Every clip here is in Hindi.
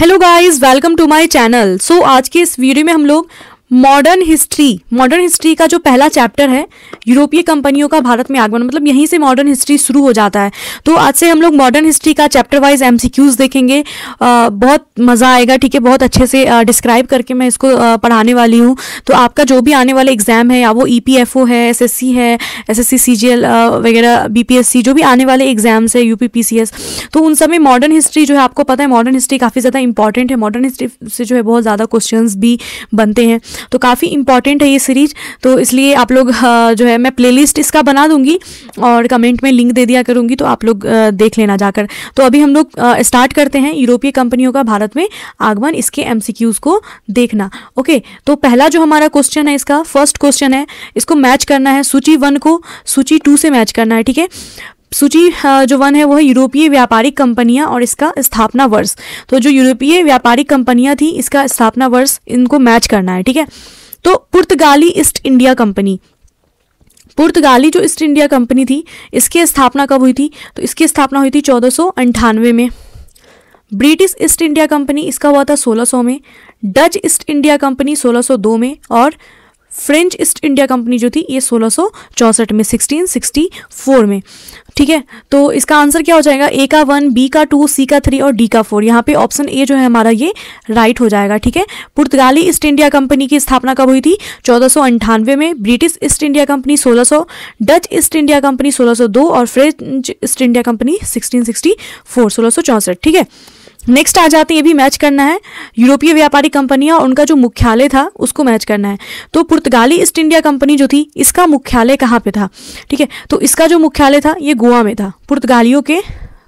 hello guys welcome to my channel so आज के इस वीडियो में हम लोग मॉडर्न हिस्ट्री मॉडर्न हिस्ट्री का जो पहला चैप्टर है यूरोपीय कंपनियों का भारत में आगमन मतलब यहीं से मॉडर्न हिस्ट्री शुरू हो जाता है तो आज से हम लोग मॉडर्न हिस्ट्री का चैप्टर वाइज एम देखेंगे आ, बहुत मज़ा आएगा ठीक है बहुत अच्छे से डिस्क्राइब करके मैं इसको आ, पढ़ाने वाली हूँ तो आपका जो भी आने वाला एग्ज़ाम है या वो ई e है एस है एस एस वगैरह बी जो भी आने वाले एग्ज़ाम्स है यू तो उन सब में मॉडर्न हिस्ट्री जो है आपको पता है मॉडर्न हिस्ट्री काफ़ी ज़्यादा इंपॉर्टेंट है मॉडर्न हिस्ट्री से जो है बहुत ज़्यादा क्वेश्चन भी बनते हैं तो काफ़ी इंपॉर्टेंट है ये सीरीज तो इसलिए आप लोग जो है मैं प्लेलिस्ट इसका बना दूंगी और कमेंट में लिंक दे दिया करूँगी तो आप लोग देख लेना जाकर तो अभी हम लोग स्टार्ट करते हैं यूरोपीय कंपनियों का भारत में आगमन इसके एम को देखना ओके तो पहला जो हमारा क्वेश्चन है इसका फर्स्ट क्वेश्चन है इसको मैच करना है सूची वन को सूची टू से मैच करना है ठीक है सूची जो वन है वो है यूरोपीय व्यापारिक कंपनियां और इसका स्थापना वर्ष तो जो यूरोपीय व्यापारिक कंपनियां थी इसका स्थापना वर्ष इनको मैच करना है ठीक है तो पुर्तगाली ईस्ट इंडिया कंपनी पुर्तगाली जो ईस्ट इंडिया कंपनी थी इसकी स्थापना कब हुई थी तो इसकी स्थापना हुई थी चौदह में ब्रिटिश ईस्ट इंडिया कंपनी इसका हुआ था 1600 में डच ईस्ट इंडिया कंपनी 1602 में और फ्रेंच ईस्ट इंडिया कंपनी जो थी ये सोलह में 1664 में ठीक है तो इसका आंसर क्या हो जाएगा ए का वन बी का टू सी का थ्री और डी का फोर यहाँ पे ऑप्शन ए जो है हमारा ये राइट हो जाएगा ठीक है पुर्तगाली ईस्ट इंडिया कंपनी की स्थापना कब हुई थी चौदह में British East India Company 1600 Dutch East India Company 1602 और फ्रेंच ईस्ट इंडिया कंपनी 1664 सोलह ठीक है नेक्स्ट आ जाते हैं ये भी मैच करना है यूरोपीय व्यापारी कंपनियां और उनका जो मुख्यालय था उसको मैच करना है तो पुर्तगाली ईस्ट इंडिया कंपनी जो थी इसका मुख्यालय कहाँ पे था ठीक है तो इसका जो मुख्यालय था ये गोवा में था पुर्तगालियों के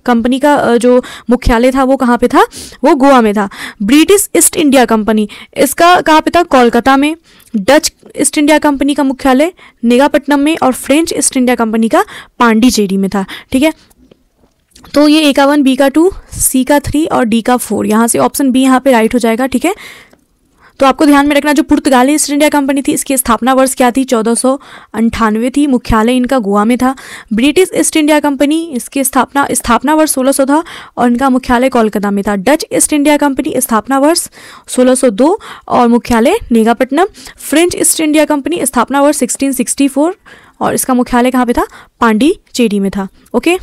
कंपनी का जो मुख्यालय था वो कहाँ पे था वो गोवा में था ब्रिटिश ईस्ट इंडिया कंपनी इसका कहाँ पे था कोलकाता में डच ईस्ट इंडिया कंपनी का मुख्यालय नेगापट्टनम में और फ्रेंच ईस्ट इंडिया कंपनी का पांडिचेरी में था ठीक है तो ये ए का वन बी का टू सी का थ्री और डी का फोर यहाँ से ऑप्शन बी यहाँ पे राइट हो जाएगा ठीक है तो आपको ध्यान में रखना जो पुर्तगाली ईस्ट इंडिया कंपनी थी इसकी स्थापना वर्ष क्या थी चौदह थी मुख्यालय इनका गोवा में था ब्रिटिश ईस्ट इंडिया कंपनी इसकी स्थापना स्थापना वर्ष 1600 था और इनका मुख्यालय कोलकाता में था डच ईस्ट इंडिया कंपनी स्थापना वर्ष 1602 और मुख्यालय Negapatam French East India Company स्थापना वर्ष सिक्सटीन और इसका मुख्यालय कहाँ पे था पांडी में था ओके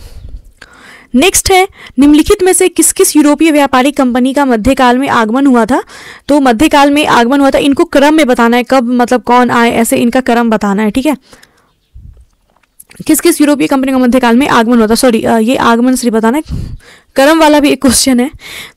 नेक्स्ट है निम्नलिखित में से किस किस यूरोपीय व्यापारिक कंपनी का मध्यकाल में आगमन हुआ था तो मध्यकाल में आगमन हुआ था इनको क्रम में बताना है कब मतलब कौन आए ऐसे इनका क्रम बताना है ठीक है किस किस यूरोपीय कंपनी का मध्यकाल में आगमन होता सॉरी ये आगमन से बताना कर्म वाला भी एक क्वेश्चन है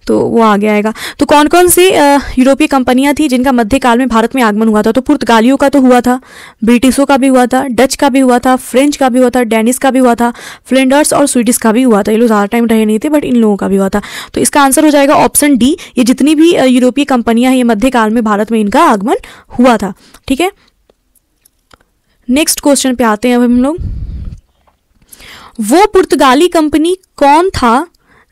तो वो आगे आएगा तो कौन कौन सी यूरोपीय कंपनियां थी जिनका मध्यकाल में भारत में आगमन हुआ था तो पुर्तगालियों का तो हुआ था ब्रिटिशों का भी हुआ था डच का भी हुआ था फ्रेंच का भी हुआ था डेनिस का भी हुआ था फ्लेंडर्स और स्वीडिश का भी हुआ था ये लोग ज़्यादा टाइम रहे नहीं थे बट इन लोगों का भी हुआ था तो इसका आंसर हो जाएगा ऑप्शन डी ये जितनी भी यूरोपीय कंपनियां हैं ये मध्यकाल में भारत में इनका आगमन हुआ था ठीक है नेक्स्ट क्वेश्चन पे आते हैं अब हम लोग वो पुर्तगाली कंपनी कौन था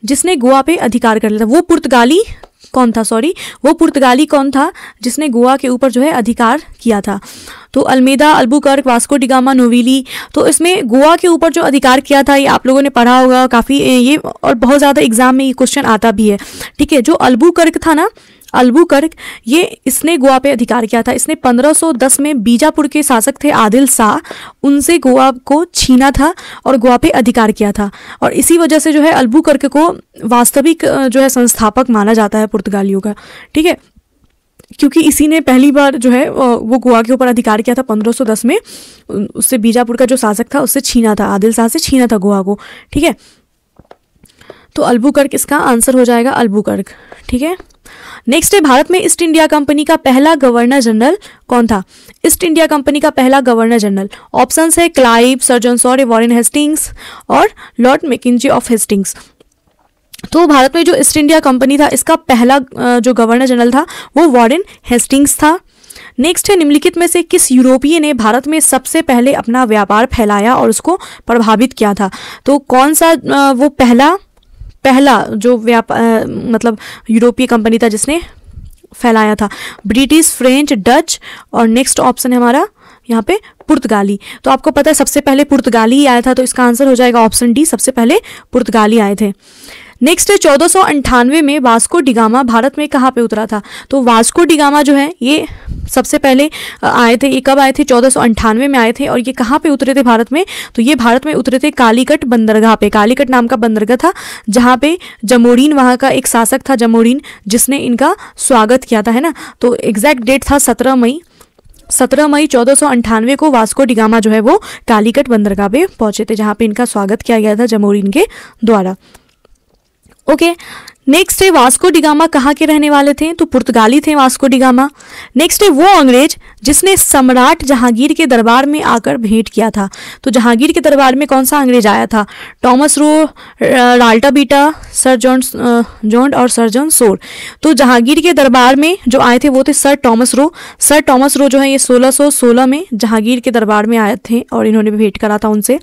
जिसने गोवा पे अधिकार कर लिया था वो पुर्तगाली कौन था सॉरी वो पुर्तगाली कौन था जिसने गोवा के ऊपर जो है अधिकार किया था तो अलमेदा अल्बुकर्क वास्को डिगामा नोवेली तो इसमें गोवा के ऊपर जो अधिकार किया था ये आप लोगों ने पढ़ा होगा काफ़ी ये और बहुत ज़्यादा एग्जाम में ये क्वेश्चन आता भी है ठीक है जो अल्बुकर्क था ना अल्बुकर्क ये इसने गोवा पे अधिकार किया था इसने 1510 में बीजापुर के शासक थे आदिल शाह उनसे गोवा को छीना था और गोवा पे अधिकार किया था और इसी वजह से जो है अल्बुकर्क को वास्तविक जो है संस्थापक माना जाता है पुर्तगालियों का ठीक है क्योंकि इसी ने पहली बार जो है वो गोवा के ऊपर अधिकार किया था 1510 में उससे बीजापुर का जो शासक था उससे छीना था आदिल शाह से छीना था गोवा को ठीक है तो अल्बुकर्क इसका आंसर हो जाएगा अल्बुकर्क ठीक है नेक्स्ट है भारत में ईस्ट इंडिया कंपनी का पहला गवर्नर जनरल कौन था ईस्ट इंडिया कंपनी का पहला गवर्नर जनरल ऑप्शन है क्लाइव सर्जन सॉरी वॉरिन हेस्टिंग्स और लॉर्ड मैकिजी ऑफ हेस्टिंग्स तो भारत में जो ईस्ट इंडिया कंपनी था इसका पहला जो गवर्नर जनरल था वो वॉरिन हेस्टिंग्स था नेक्स्ट है निम्नलिखित में से किस यूरोपीय ने भारत में सबसे पहले अपना व्यापार फैलाया और उसको प्रभावित किया था तो कौन सा वो पहला पहला जो व्याप मतलब यूरोपीय कंपनी था जिसने फैलाया था ब्रिटिश फ्रेंच डच और नेक्स्ट ऑप्शन है हमारा यहाँ पे पुर्तगाली तो आपको पता है सबसे पहले पुर्तगाली ही आया था तो इसका आंसर हो जाएगा ऑप्शन डी सबसे पहले पुर्तगाली आए थे नेक्स्ट है चौदह में वास्को डिगामा भारत में कहाँ पे उतरा था तो वास्को डिगामा जो है ये सबसे पहले आए थे ये कब आए थे चौदह में आए थे और ये कहाँ पे उतरे थे भारत में तो ये भारत में उतरे थे कालीकट बंदरगाह पे कालीकट नाम का बंदरगाह था जहाँ पे जमोरीन वहाँ का एक शासक था जमोरीन जिसने इनका स्वागत किया था है ना तो एग्जैक्ट डेट था सत्रह मई सत्रह मई चौदह को वास्को डिगामा जो है वो कालीकट बंदरगाह पे पहुंचे थे जहाँ पे इनका स्वागत किया गया था जमोरीन के द्वारा ओके नेक्स्ट है वास्को डिगामा कहाँ के रहने वाले थे तो पुर्तगाली थे वास्को डिगामा नेक्स्ट है वो अंग्रेज जिसने सम्राट जहांगीर के दरबार में आकर भेंट किया था तो जहांगीर के दरबार में कौन सा अंग्रेज आया था टॉमस रो राल्टा बीटा सर जॉन जॉन और सर जॉन सोर तो जहांगीर के दरबार में जो आए थे वो थे sir Thomas Roe sir Thomas Roe जो है ये सोलह में जहांगीर के दरबार में आए थे और इन्होंने भेंट करा था उनसे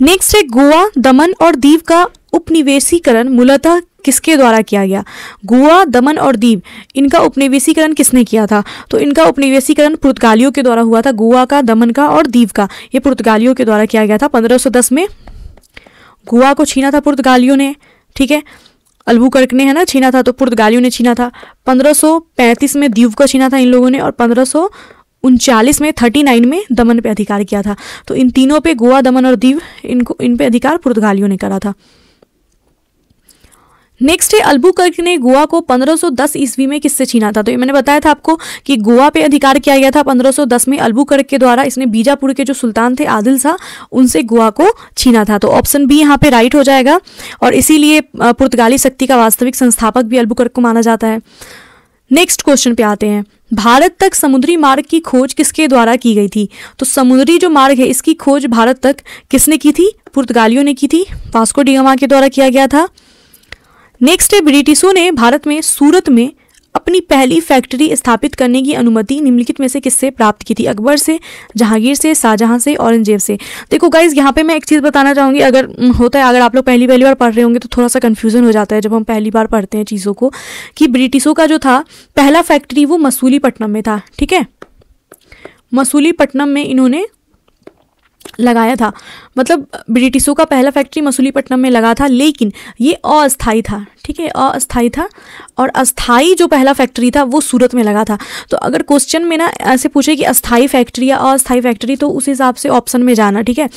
नेक्स्ट है गोवा दमन और दीव का उपनिवेशीकरण मूलतः किसके द्वारा किया गया गोवा दमन और दीव इनका उपनिवेशीकरण किसने किया था तो इनका उपनिवेशीकरण पुर्तगालियों के द्वारा हुआ था गोवा का दमन का और दीव का ये पुर्तगालियों के द्वारा किया गया था 1510 में गोवा को छीना था पुर्तगालियों ने ठीक है अलबू कर्क ने है ना छीना था तो पुर्तगालियों ने छीना था पंद्रह में दीव का छीना था इन लोगों ने और पंद्रह उनचालीस में थर्टी नाइन में दमन पे अधिकार किया था तो इन तीनों पे गोवा दमन और दीव इनको इन पे अधिकार पुर्तगालियों ने करा था नेक्स्ट है अल्बुकर्क ने गोवा को 1510 ईस्वी में किससे छीना था तो ये मैंने बताया था आपको कि गोवा पे अधिकार किया गया था 1510 में अल्बुकर्क के द्वारा इसने बीजापुर के जो सुल्तान थे आदिल शाह उनसे गोवा को छीना था तो ऑप्शन बी यहाँ पे राइट हो जाएगा और इसीलिए पुर्तगाली शक्ति का वास्तविक संस्थापक भी अल्बुकर्क को माना जाता है नेक्स्ट क्वेश्चन पे आते हैं भारत तक समुद्री मार्ग की खोज किसके द्वारा की गई थी तो समुद्री जो मार्ग है इसकी खोज भारत तक किसने की थी पुर्तगालियों ने की थी वास्को डिगामा के द्वारा किया गया था नेक्स्ट है ब्रिटिशों ने भारत में सूरत में अपनी पहली फैक्ट्री स्थापित करने की अनुमति निम्नलिखित में से किससे प्राप्त की थी अकबर से जहांगीर से शाहजहां से औरंगजेब से देखो गाइज यहाँ पे मैं एक चीज़ बताना चाहूँगी अगर हम्म, होता है अगर आप लोग पहली पहली बार पढ़ रहे होंगे तो थोड़ा सा कन्फ्यूज़न हो जाता है जब हम पहली बार पढ़ते हैं चीज़ों को कि ब्रिटिशों का जो था पहला फैक्ट्री वो मसूलीपट्टनम में था ठीक है मसूलीपट्टनम में इन्होंने लगाया था मतलब ब्रिटिशों का पहला फैक्ट्री मसूलीपट्टनम में लगा था लेकिन ये अस्थाई था ठीक है अस्थाई था और अस्थाई जो पहला फैक्ट्री था वो सूरत में लगा था तो अगर क्वेश्चन में ना ऐसे पूछे कि अस्थाई फैक्ट्री या अस्थाई फैक्ट्री तो उस हिसाब से ऑप्शन में जाना ठीक है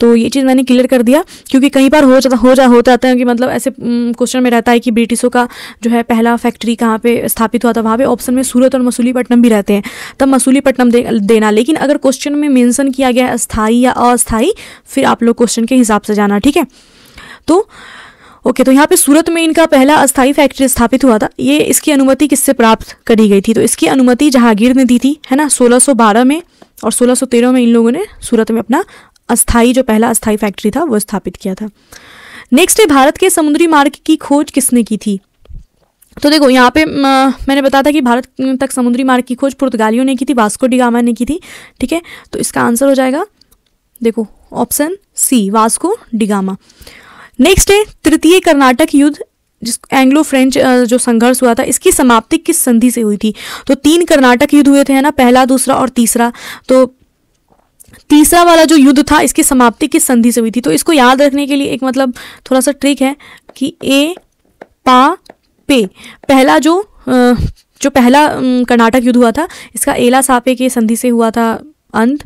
तो ये चीज़ मैंने क्लियर कर दिया क्योंकि कई बार हो जाता हो जा होता है कि मतलब ऐसे क्वेश्चन में रहता है कि ब्रिटिशों का जो है पहला फैक्ट्री कहाँ पे स्थापित हुआ था वहाँ पे ऑप्शन में सूरत और मसूलीपट्टनम भी रहते हैं तब मसूलीपट्टनम दे, देना लेकिन अगर क्वेश्चन में मैंसन किया गया है अस्थाई या अस्थाई फिर आप लोग क्वेश्चन के हिसाब से जाना ठीक है तो ओके okay, तो यहाँ पे सूरत में इनका पहला अस्थाई फैक्ट्री स्थापित हुआ था ये इसकी अनुमति किससे प्राप्त करी गई थी तो इसकी अनुमति जहांगीर ने दी थी है ना 1612 में और 1613 में इन लोगों ने सूरत में अपना अस्थाई जो पहला अस्थाई फैक्ट्री था वो स्थापित किया था नेक्स्ट है भारत के समुद्री मार्ग की खोज किसने की थी तो देखो यहाँ पे मैंने बताया था कि भारत तक समुद्री मार्ग की खोज पुर्तगालियों ने की थी वास्को डिगामा ने की थी ठीक है तो इसका आंसर हो जाएगा देखो option C Vasco da Gama next है तृतीय कर्नाटक युद्ध जिस एंग्लो फ्रेंच जो संघर्ष हुआ था इसकी समाप्ति किस संधि से हुई थी तो तीन कर्नाटक युद्ध हुए थे है ना पहला दूसरा और तीसरा तो तीसरा वाला जो युद्ध था इसकी समाप्ति किस संधि से हुई थी तो इसको याद रखने के लिए एक मतलब थोड़ा सा ट्रिक है कि ए पा पे पहला जो जो पहला कर्नाटक युद्ध हुआ था इसका एला सापे के संधि से हुआ था अंत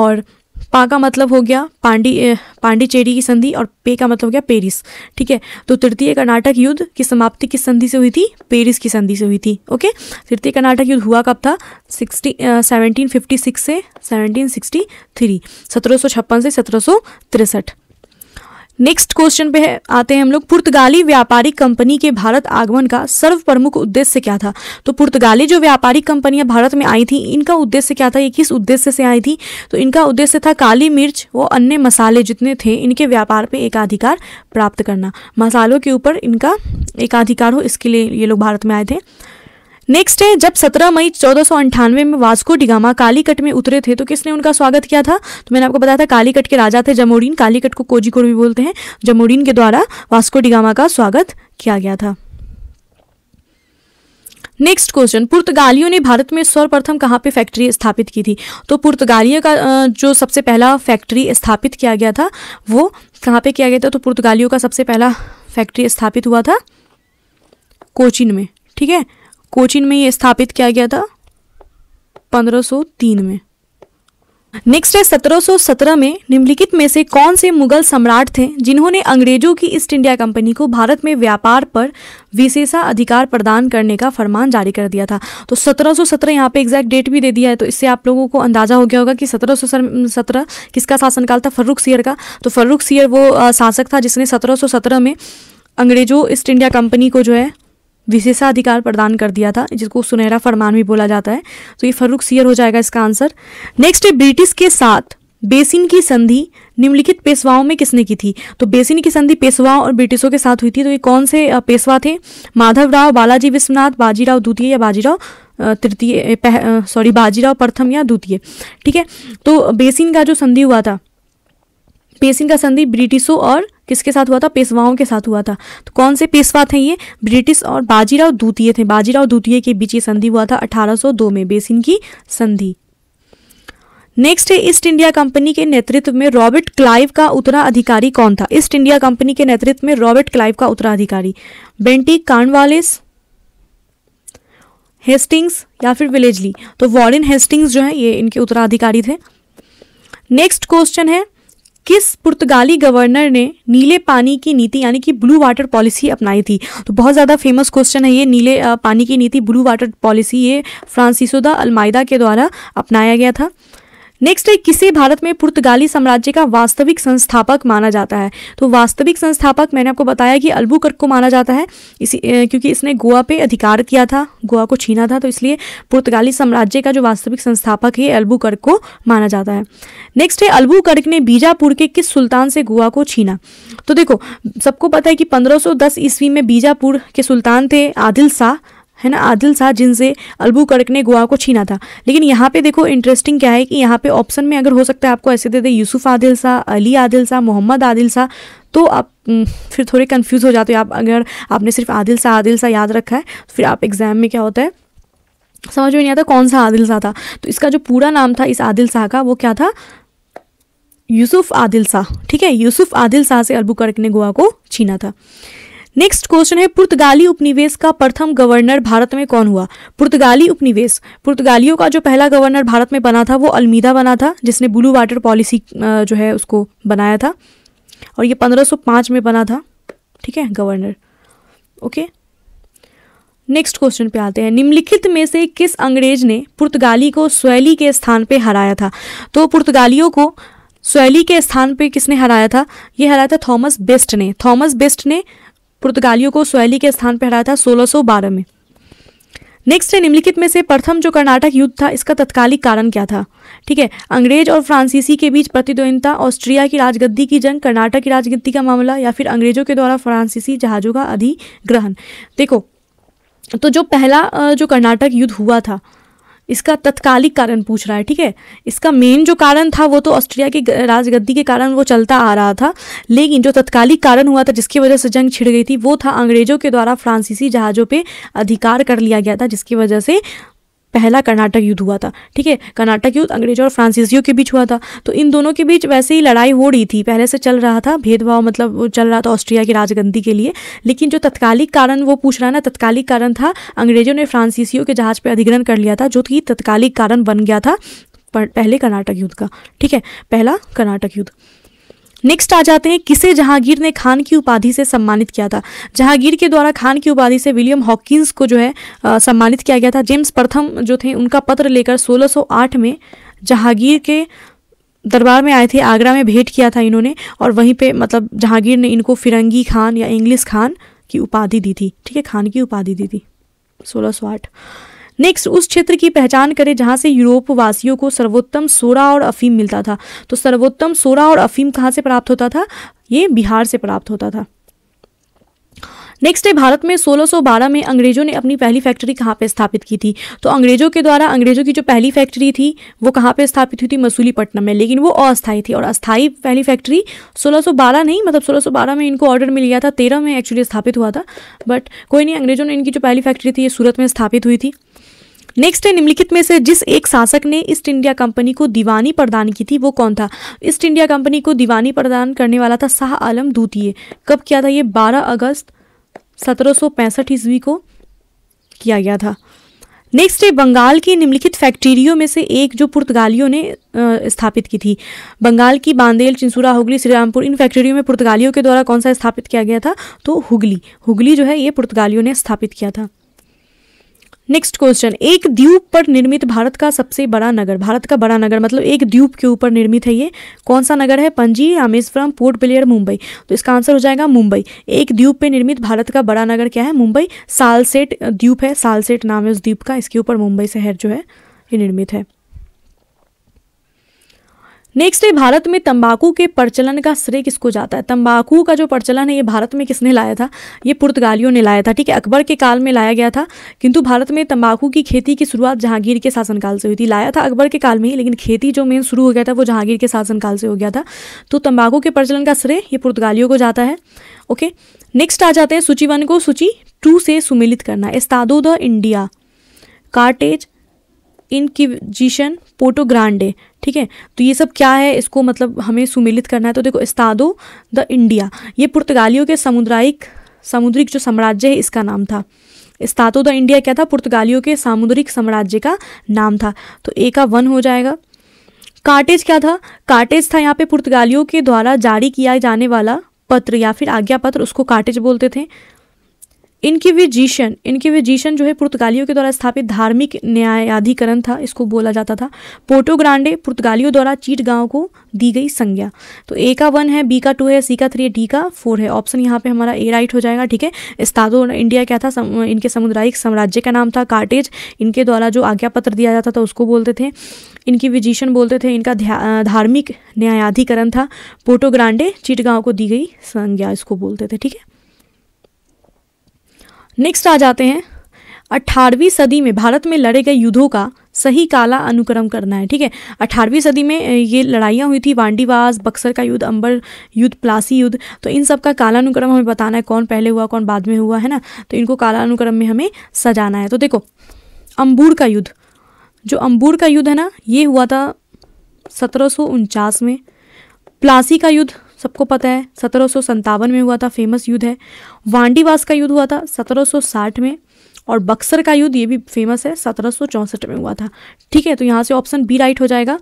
और पा का मतलब हो गया पांडी पांडिचेरी की संधि और पे का मतलब हो गया पेरिस ठीक है तो तृतीय कर्नाटक युद्ध की समाप्ति किस संधि से हुई थी पेरिस की संधि से हुई थी ओके तृतीय कर्नाटक युद्ध हुआ कब था सिक्सटी सेवनटीन फिफ्टी सिक्स से सेवनटीन सिक्सटी थ्री सत्रह सौ छप्पन से सत्रह सौ तिरसठ नेक्स्ट क्वेश्चन पे है, आते हैं हम लोग पुर्तगाली व्यापारिक कंपनी के भारत आगमन का सर्व प्रमुख उद्देश्य क्या था तो पुर्तगाली जो व्यापारिक कंपनियां भारत में आई थी इनका उद्देश्य क्या था ये किस उद्देश्य से आई थी तो इनका उद्देश्य था काली मिर्च व अन्य मसाले जितने थे इनके व्यापार पे एकाधिकार प्राप्त करना मसालों के ऊपर इनका एकाधिकार हो इसके लिए ये लोग भारत में आए थे नेक्स्ट है जब सत्रह मई चौदह में वास्को डिगामा कालीकट में उतरे थे तो किसने उनका स्वागत किया था तो मैंने आपको बताया था कालीकट के राजा थे जमोडीन कालीकट को कोजिकोड भी बोलते हैं जमोडीन के द्वारा वास्को डिगामा का स्वागत किया गया था नेक्स्ट क्वेश्चन पुर्तगालियों ने भारत में सर्वप्रथम कहाँ पे फैक्ट्री स्थापित की थी तो पुर्तगालियों का जो सबसे पहला फैक्ट्री स्थापित किया गया था वो कहाँ पे किया गया था तो पुर्तगालियों का सबसे पहला फैक्ट्री स्थापित हुआ था कोचिन में ठीक है कोचिन में ये स्थापित किया गया था 1503 में नेक्स्ट है 1717 में निम्नलिखित में से कौन से मुगल सम्राट थे जिन्होंने अंग्रेजों की ईस्ट इंडिया कंपनी को भारत में व्यापार पर विशेषा अधिकार प्रदान करने का फरमान जारी कर दिया था तो 1717 यहाँ पे एग्जैक्ट डेट भी दे दिया है तो इससे आप लोगों को अंदाजा हो गया होगा कि 1717 किसका शासनकाल था फर्रुख सियर का तो फर्रुख सियर वो शासक था जिसने सत्रह में अंग्रेजों ईस्ट इंडिया कंपनी को जो है विशेषाधिकार प्रदान कर दिया था जिसको सुनहरा फरमान भी बोला जाता है तो ये फर्रुख सियर हो जाएगा इसका आंसर नेक्स्ट है ब्रिटिश के साथ बेसिन की संधि निम्नलिखित पेशवाओं में किसने की थी तो बेसिन की संधि पेशवाओं और ब्रिटिशों के साथ हुई थी तो ये कौन से पेशवा थे माधवराव बालाजी विश्वनाथ बाजीराव द्वितीय या बाजीराव तृतीय सॉरी बाजीराव प्रथम या द्वितीय ठीक है तो बेसिन का जो संधि हुआ था बेसिन का संधि ब्रिटिशों और किसके साथ हुआ था पेशवाओं के साथ हुआ था तो कौन से पेशवा थे ये ब्रिटिश और बाजीराव द्वितीय थे बाजीराव द्वितीय के बीच ये संधि हुआ था 1802 में बेसिन की संधि नेक्स्ट है ईस्ट इंडिया कंपनी के नेतृत्व में रॉबर्ट क्लाइव का उत्तराधिकारी कौन था ईस्ट इंडिया कंपनी के नेतृत्व में रॉबर्ट क्लाइव का उत्तराधिकारी बेंटी कार्नवालिस हेस्टिंग्स या फिर विलेजली तो वॉरिन हेस्टिंग्स जो है ये इनके उत्तराधिकारी थे नेक्स्ट क्वेश्चन है किस पुर्तगाली गवर्नर ने नीले पानी की नीति यानी कि ब्लू वाटर पॉलिसी अपनाई थी तो बहुत ज़्यादा फेमस क्वेश्चन है ये नीले पानी की नीति ब्लू वाटर पॉलिसी ये फ्रांसिसोदा द अलमायदा के द्वारा अपनाया गया था नेक्स्ट है किसे भारत में पुर्तगाली साम्राज्य का वास्तविक संस्थापक माना जाता है तो वास्तविक संस्थापक मैंने आपको बताया कि अल्बुकर्क को माना जाता है इसी क्योंकि इसने गोवा पे अधिकार किया था गोवा को छीना था तो इसलिए पुर्तगाली साम्राज्य का जो वास्तविक संस्थापक है अल्बुकर्क को माना जाता है नेक्स्ट है अल्बुकर्क ने बीजापुर के किस सुल्तान से गोवा को छीना तो देखो सबको पता है कि पंद्रह ईस्वी में बीजापुर के सुल्तान थे आदिल शाह है ना आदिल शाह जिनसे अलबू कड़क ने गोवा को छीना था लेकिन यहाँ पे देखो इंटरेस्टिंग क्या है कि यहाँ पे ऑप्शन में अगर हो सकता है आपको ऐसे दे दे यूसुफ आदिल शाह अली आदिल शाह मोहम्मद आदिल शाह तो आप फिर थोड़े कंफ्यूज हो जाते हो आप अगर आपने सिर्फ आदिल शाह आदिल शाह याद रखा है तो फिर आप एग्ज़ाम में क्या होता है समझ में नहीं आता कौन सा आदिल शाह था तो इसका जो पूरा नाम था इस आदिल शाह का वो क्या था यूसुफ आदिल शाह ठीक है यूसुफ आदिल शाह से अलबुकर्क ने गोवा को छीना था नेक्स्ट क्वेश्चन है पुर्तगाली उपनिवेश का प्रथम गवर्नर भारत में कौन हुआ पुर्तगाली उपनिवेश पुर्तगालियों का जो पहला गवर्नर भारत में बना था वो अल्मीदा बना था जिसने ब्लू वाटर पॉलिसी जो है उसको बनाया था और ये 1505 में बना था ठीक है गवर्नर ओके नेक्स्ट क्वेश्चन पे आते हैं निम्नलिखित में से किस अंग्रेज ने पुर्तगाली को स्वैली के स्थान पर हराया था तो पुर्तगालियों को स्वैली के स्थान पे किसने हराया था ये हराया था थॉमस बेस्ट ने थॉमस बेस्ट ने पुर्तगालियों को सोहैली के स्थान पर हराया था सोलह में नेक्स्ट है निम्नलिखित में से प्रथम जो कर्नाटक युद्ध था इसका तत्कालिक कारण क्या था ठीक है अंग्रेज और फ्रांसीसी के बीच प्रतिद्वंदिता ऑस्ट्रिया की राजगद्दी की जंग कर्नाटक की राजगद्दी का मामला या फिर अंग्रेजों के द्वारा फ्रांसीसी जहाज़ों का अधिग्रहण देखो तो जो पहला जो कर्नाटक युद्ध हुआ था इसका तत्कालिक कारण पूछ रहा है ठीक है इसका मेन जो कारण था वो तो ऑस्ट्रिया की राजगद्दी के कारण वो चलता आ रहा था लेकिन जो तत्कालिक कारण हुआ था जिसकी वजह से जंग छिड़ गई थी वो था अंग्रेजों के द्वारा फ्रांसीसी जहाज़ों पर अधिकार कर लिया गया था जिसकी वजह से पहला कर्नाटक युद्ध हुआ था ठीक है कर्नाटक युद्ध अंग्रेजों और फ्रांसीसियों के बीच हुआ था तो इन दोनों के बीच वैसे ही लड़ाई हो रही थी पहले से चल रहा था भेदभाव मतलब चल रहा था ऑस्ट्रिया की राजगंदी के लिए लेकिन जो तत्कालिक कारण वो पूछ रहा है ना तत्कालिक कारण था अंग्रेजों ने फ्रांसीसियों के जहाज पर अधिग्रहण कर लिया था जो कि तत्कालिक कारण बन गया था पहले कर्नाटक युद्ध का ठीक है पहला कर्नाटक युद्ध नेक्स्ट आ जाते हैं किसे जहांगीर ने खान की उपाधि से सम्मानित किया था जहांगीर के द्वारा खान की उपाधि से विलियम हॉकिंस को जो है आ, सम्मानित किया गया था जेम्स प्रथम जो थे उनका पत्र लेकर 1608 में जहांगीर के दरबार में आए थे आगरा में भेंट किया था इन्होंने और वहीं पे मतलब जहांगीर ने इनको फिरंगी खान या इंग्लिस खान की उपाधि दी थी ठीक है खान की उपाधि दी थी सोलह नेक्स्ट उस क्षेत्र की पहचान करें जहाँ से यूरोप वासियों को सर्वोत्तम सोरा और अफीम मिलता था तो सर्वोत्तम सोरा और अफीम कहाँ से प्राप्त होता था ये बिहार से प्राप्त होता था नेक्स्ट है भारत में 1612 में अंग्रेजों ने अपनी पहली फैक्ट्री कहाँ पे स्थापित की थी तो अंग्रेजों के द्वारा अंग्रेजों की जो पहली फैक्ट्री थी वो कहाँ पे स्थापित हुई थी मसूलीपट्टनम में लेकिन वो अस्थायी थी और अस्थायी पहली फैक्ट्री 1612 नहीं मतलब 1612 में इनको ऑर्डर मिल गया था तेरह में एक्चुअली स्थापित हुआ था बट कोई नहीं अंग्रेजों ने इनकी जो पहली फैक्ट्री थी ये सूरत में स्थापित हुई थी नेक्स्ट है निम्नलिखित में से जिस एक शासक ने ईस्ट इंडिया कंपनी को दीवानी प्रदान की थी वो कौन था ईस्ट इंडिया कंपनी को दीवानी प्रदान करने वाला था शाह आलम द्वितीय कब किया था ये 12 अगस्त सत्रह ईस्वी को किया गया था नेक्स्ट है बंगाल की निम्नलिखित फैक्ट्रियों में से एक जो पुर्तगालियों ने स्थापित की थी बंगाल की बांदेल चिंसूरा हुगली श्रीरामपुर इन फैक्ट्रियों में पुर्तगालियों के द्वारा कौन सा स्थापित किया गया था तो हुगली हुगली जो है ये पुर्तगालियों ने स्थापित किया था नेक्स्ट क्वेश्चन एक द्वीप पर निर्मित भारत का सबसे बड़ा नगर भारत का बड़ा नगर मतलब एक द्वीप के ऊपर निर्मित है ये कौन सा नगर है पंजी रामेश्वरम पोर्ट ब्लेयर मुंबई तो इसका आंसर हो जाएगा मुंबई एक द्वीप पे निर्मित भारत का बड़ा नगर क्या है मुंबई सालसेट द्वीप है सालसेट नाम है उस द्वीप का इसके ऊपर मुंबई शहर जो है ये निर्मित है नेक्स्ट है भारत में तंबाकू के प्रचलन का श्रेय किसको जाता है तंबाकू का जो प्रचलन है ये भारत में किसने लाया था ये पुर्तगालियों ने लाया था ठीक है अकबर के काल में लाया गया था किंतु भारत में तंबाकू की खेती की शुरुआत जहांगीर के शासनकाल से हुई थी लाया था अकबर के काल में ही लेकिन खेती जो मेन शुरू हो गया था वो जहांगीर के शासनकाल से हो गया था तो तंबाकू के प्रचलन का श्रेय ये पुर्तगालियों को जाता है ओके नेक्स्ट आ जाते हैं सूची वन को सूची टू से सुमिलित करना Estado da India cartaz Inquisition Porto Grande ठीक है तो ये सब क्या है इसको मतलब हमें सुमिलित करना है तो देखो इस्तादो द इंडिया ये पुर्तगालियों के समुद्रायिक सामुद्रिक जो साम्राज्य है इसका नाम था इस्तादो द इंडिया क्या था पुर्तगालियों के सामुद्रिक साम्राज्य का नाम था तो ए का वन हो जाएगा कार्टेज क्या था कार्टेज था यहाँ पे पुर्तगालियों के द्वारा जारी किया जाने वाला पत्र या फिर आज्ञा पत्र उसको कार्टेज बोलते थे इनक्विजिशन इनक्विजिशन जो है पुर्तगालियों के द्वारा स्थापित धार्मिक न्यायाधिकरण था इसको बोला जाता था पोर्टोग्रांडे पुर्तगालियों द्वारा चीट गांव को दी गई संज्ञा तो ए का वन है बी का टू है सी का थ्री है डी का फोर है ऑप्शन यहाँ पे हमारा ए राइट हो जाएगा ठीक है इस्तादो इंडिया क्या था सम, इनके समुदायिक साम्राज्य का नाम था कार्टेज इनके द्वारा जो आज्ञा पत्र दिया जाता था उसको बोलते थे इनकी विजिशन बोलते थे इनका धार्मिक न्यायाधिकरण था पोर्टोग्रांडे ग्रांडे को दी गई संज्ञा इसको बोलते थे ठीक है नेक्स्ट आ जाते हैं अट्ठारहवीं सदी में भारत में लड़े गए युद्धों का सही काला अनुक्रम करना है ठीक है अठारहवीं सदी में ये लड़ाइयाँ हुई थी वांडीवास बक्सर का युद्ध अंबर युद्ध प्लासी युद्ध तो इन सब का काला अनुक्रम हमें बताना है कौन पहले हुआ कौन बाद में हुआ है ना तो इनको काला अनुक्रम में हमें सजाना है तो देखो अम्बूर का युद्ध जो अम्बूर का युद्ध है ना ये हुआ था सत्रह में प्लासी का युद्ध सबको पता है सत्रह में हुआ था फेमस युद्ध है वांडीवास का युद्ध हुआ था सत्रह में और बक्सर का युद्ध ये भी फेमस है सत्रह में हुआ था ठीक है तो यहाँ से ऑप्शन बी राइट हो जाएगा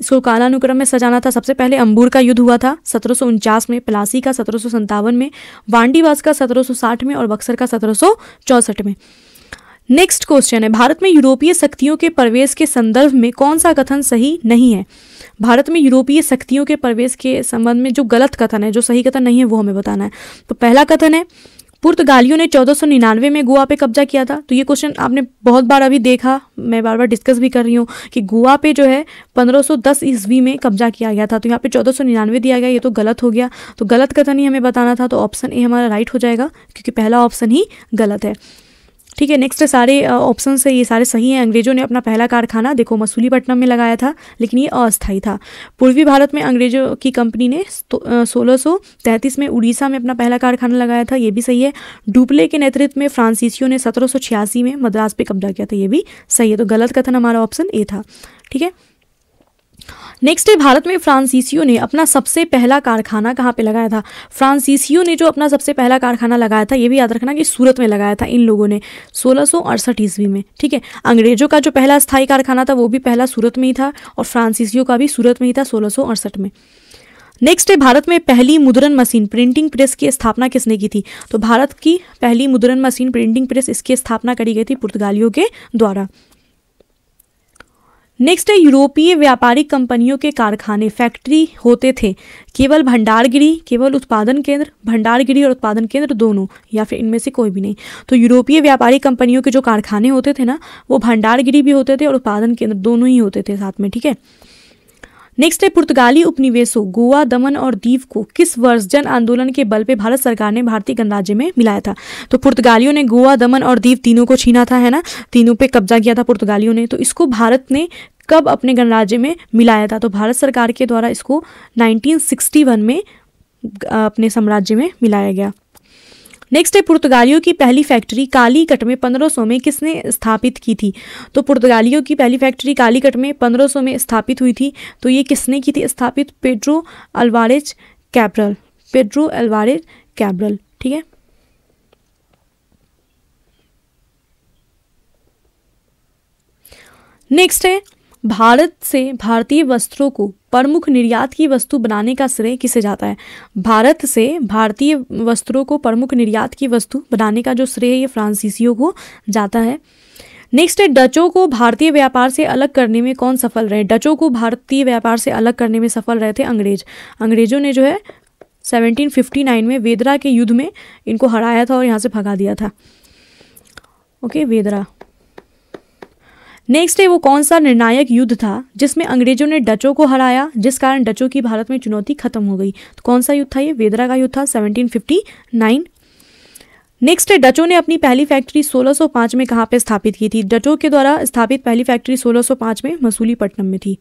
इसको कालानुक्रम में सजाना था सबसे पहले अंबूर का युद्ध हुआ था सत्रह में प्लासी का सत्रह में वांडीवास का सत्रह में और बक्सर का सत्रह में नेक्स्ट क्वेश्चन है भारत में यूरोपीय शक्तियों के प्रवेश के संदर्भ में कौन सा कथन सही नहीं है भारत में यूरोपीय शक्तियों के प्रवेश के संबंध में जो गलत कथन है जो सही कथन नहीं है वो हमें बताना है तो पहला कथन है पुर्तगालियों ने 1499 में गोवा पे कब्जा किया था तो ये क्वेश्चन आपने बहुत बार अभी देखा मैं बार बार डिस्कस भी कर रही हूँ कि गोवा पे जो है 1510 ईस्वी में कब्जा किया गया था तो यहाँ पे 1499 दिया गया ये तो गलत हो गया तो गलत कथन ही हमें बताना था तो ऑप्शन ए हमारा राइट हो जाएगा क्योंकि पहला ऑप्शन ही गलत है ठीक है नेक्स्ट सारे ऑप्शन है ये सारे सही हैं अंग्रेजों ने अपना पहला कारखाना देखो मसूलीपट्टनम में लगाया था लेकिन ये अस्थायी था पूर्वी भारत में अंग्रेजों की कंपनी ने सोलह सो में उड़ीसा में अपना पहला कारखाना लगाया था ये भी सही है डुबले के नेतृत्व में फ्रांसीसियों ने सत्रह में मद्रास पर कब्जा किया था ये भी सही है तो गलत कथन हमारा ऑप्शन ए था ठीक है नेक्स्ट है भारत में फ्रांसीसियो ने अपना सबसे पहला कारखाना कहाँ पे लगाया था फ्रांसीसियो ने जो अपना सबसे पहला कारखाना लगाया था ये भी याद रखना कि सूरत में लगाया था इन लोगों ने सोलह ईस्वी में ठीक है अंग्रेजों का जो पहला स्थायी कारखाना था वो भी पहला सूरत में ही था और फ्रांसीसियो का भी सूरत में ही था सोलह में नेक्स्ट है भारत में पहली मुद्रण मशीन प्रिंटिंग प्रेस की स्थापना किसने की थी तो भारत की पहली मुद्रण मशीन प्रिंटिंग प्रेस इसकी स्थापना करी गई थी पुर्तगालियों के द्वारा नेक्स्ट है यूरोपीय व्यापारिक कंपनियों के कारखाने फैक्ट्री होते थे केवल भंडारगिरी केवल उत्पादन केंद्र भंडारगिरी और उत्पादन केंद्र दोनों या फिर इनमें से कोई भी नहीं तो यूरोपीय व्यापारिक कंपनियों के जो कारखाने होते थे ना वो भंडारगिरी भी होते थे और उत्पादन केंद्र दोनों ही होते थे साथ में ठीक है नेक्स्ट है पुर्तगाली उपनिवेशों गोवा दमन और दीव को किस वर्ष जन आंदोलन के बल पे भारत सरकार ने भारतीय गणराज्य में मिलाया था तो पुर्तगालियों ने गोवा दमन और दीव तीनों को छीना था है ना तीनों पे कब्जा किया था पुर्तगालियों ने तो इसको भारत ने कब अपने गणराज्य में मिलाया था तो भारत सरकार के द्वारा इसको 1961 में अपने साम्राज्य में मिलाया गया नेक्स्ट है पुर्तगालियों की पहली फैक्ट्री कालीकट में 1500 में किसने स्थापित की थी तो पुर्तगालियों की पहली फैक्ट्री कालीकट में 1500 में स्थापित हुई थी तो ये किसने की थी स्थापित Pedro Alvares Cabral Pedro Alvares Cabral ठीक है नेक्स्ट है भारत से भारतीय वस्त्रों को प्रमुख निर्यात की वस्तु बनाने का श्रेय किसे जाता है भारत से भारतीय वस्त्रों को प्रमुख निर्यात की वस्तु बनाने का जो श्रेय ये फ्रांसीसियों को जाता है नेक्स्ट है डचों को भारतीय व्यापार से अलग करने में कौन सफल रहे डचों को भारतीय व्यापार से अलग करने में सफल रहे थे अंग्रेज अंग्रेजों ने जो है 1759 में वेदरा के युद्ध में इनको हराया था और यहाँ से भगा दिया था ओके okay, वेदरा नेक्स्ट है वो कौन सा निर्णायक युद्ध था जिसमें अंग्रेजों ने डचों को हराया जिस कारण डचों की भारत में चुनौती खत्म हो गई तो कौन सा युद्ध था ये वेदरा का युद्ध था 1759 नेक्स्ट है डचों ने अपनी पहली फैक्ट्री 1605 में कहाँ पे स्थापित की थी डचों के द्वारा स्थापित पहली फैक्ट्री 1605 में मसूलीपट्टनम में थी